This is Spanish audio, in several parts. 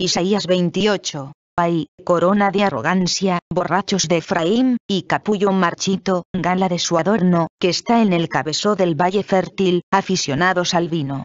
Isaías 28. Ay, corona de arrogancia, borrachos de Efraín, y capullo marchito, gala de su adorno, que está en el cabezó del valle fértil, aficionados al vino.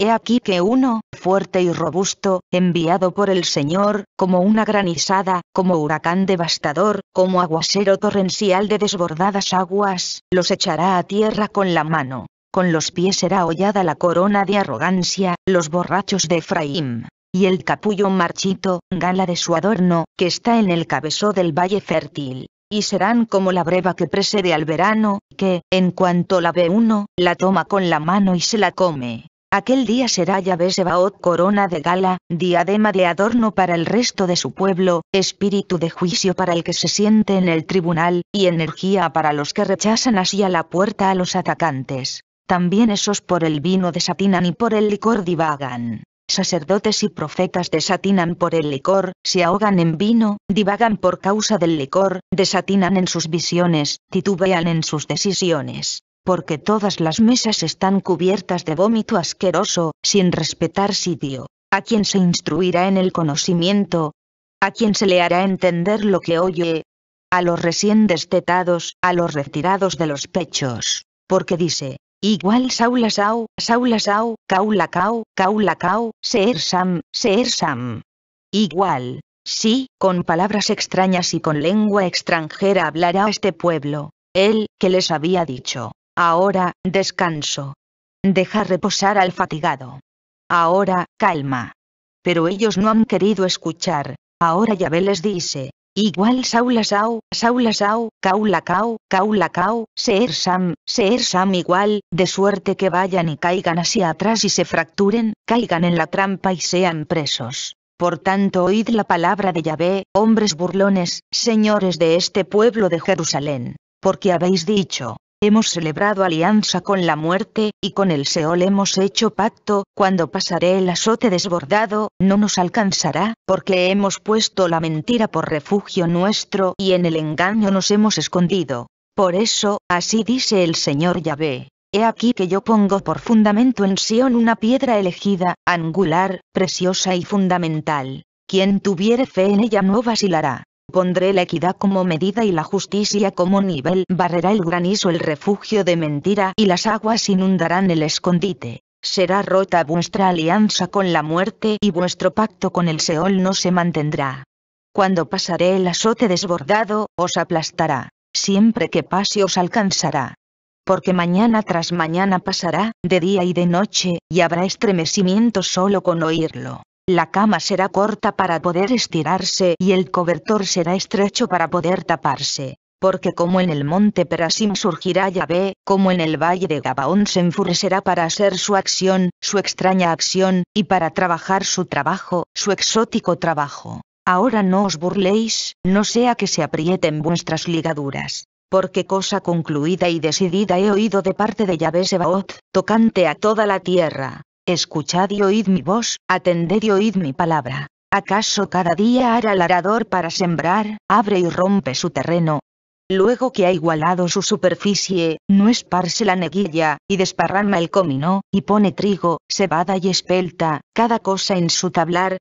He aquí que uno, fuerte y robusto, enviado por el Señor, como una granizada, como huracán devastador, como aguacero torrencial de desbordadas aguas, los echará a tierra con la mano. Con los pies será hollada la corona de arrogancia, los borrachos de Efraín y el capullo marchito, gala de su adorno, que está en el cabezó del valle fértil, y serán como la breva que precede al verano, que, en cuanto la ve uno, la toma con la mano y se la come. Aquel día será ya Sebaot corona de gala, diadema de adorno para el resto de su pueblo, espíritu de juicio para el que se siente en el tribunal, y energía para los que rechazan así a la puerta a los atacantes. También esos por el vino desatinan y por el licor divagan. Sacerdotes y profetas desatinan por el licor, se ahogan en vino, divagan por causa del licor, desatinan en sus visiones, titubean en sus decisiones. Porque todas las mesas están cubiertas de vómito asqueroso, sin respetar sitio. A quien se instruirá en el conocimiento, a quien se le hará entender lo que oye, a los recién destetados, a los retirados de los pechos, porque dice, Igual Saula Sau, Saula Sau, Caula-Cau, cau Sam, ser Sam. Igual. Sí, con palabras extrañas y con lengua extranjera hablará este pueblo. Él, que les había dicho. Ahora, descanso. Deja reposar al fatigado. Ahora, calma. Pero ellos no han querido escuchar. Ahora Yahvé les dice, Igual Saulasau, Saulasau, caula Kaulacau, Seer Sam, Seer Sam igual, de suerte que vayan y caigan hacia atrás y se fracturen, caigan en la trampa y sean presos. Por tanto, oíd la palabra de Yahvé, hombres burlones, señores de este pueblo de Jerusalén. Porque habéis dicho, Hemos celebrado alianza con la muerte, y con el Seol hemos hecho pacto, cuando pasaré el azote desbordado, no nos alcanzará, porque hemos puesto la mentira por refugio nuestro y en el engaño nos hemos escondido. Por eso, así dice el Señor Yahvé. He aquí que yo pongo por fundamento en Sion una piedra elegida, angular, preciosa y fundamental. Quien tuviere fe en ella no vacilará. Pondré la equidad como medida y la justicia como nivel. Barrerá el granizo el refugio de mentira y las aguas inundarán el escondite. Será rota vuestra alianza con la muerte y vuestro pacto con el Seol no se mantendrá. Cuando pasaré el azote desbordado, os aplastará. Siempre que pase os alcanzará porque mañana tras mañana pasará, de día y de noche, y habrá estremecimiento solo con oírlo. La cama será corta para poder estirarse y el cobertor será estrecho para poder taparse. Porque como en el monte Perasim surgirá Yahvé, como en el valle de Gabaón se enfurecerá para hacer su acción, su extraña acción, y para trabajar su trabajo, su exótico trabajo. Ahora no os burléis, no sea que se aprieten vuestras ligaduras porque cosa concluida y decidida he oído de parte de Yahvé Sebaot, tocante a toda la tierra, Escuchad y oíd mi voz, atended y oíd mi palabra. ¿Acaso cada día hará el arador para sembrar, abre y rompe su terreno? Luego que ha igualado su superficie, no esparce la neguilla, y desparrama el comino, y pone trigo, cebada y espelta, cada cosa en su tablar.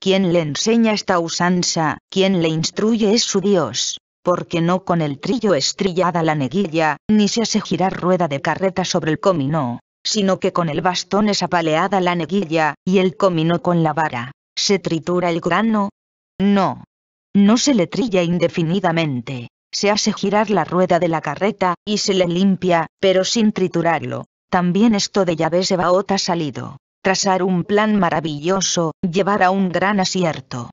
Quien le enseña esta usanza, quien le instruye es su Dios, porque no con el trillo estrillada la neguilla, ni se hace girar rueda de carreta sobre el comino, sino que con el bastón es apaleada la neguilla, y el comino con la vara. ¿Se tritura el grano? No. No se le trilla indefinidamente. Se hace girar la rueda de la carreta, y se le limpia, pero sin triturarlo. También esto de se va ha salido. Trazar un plan maravilloso, llevar a un gran acierto.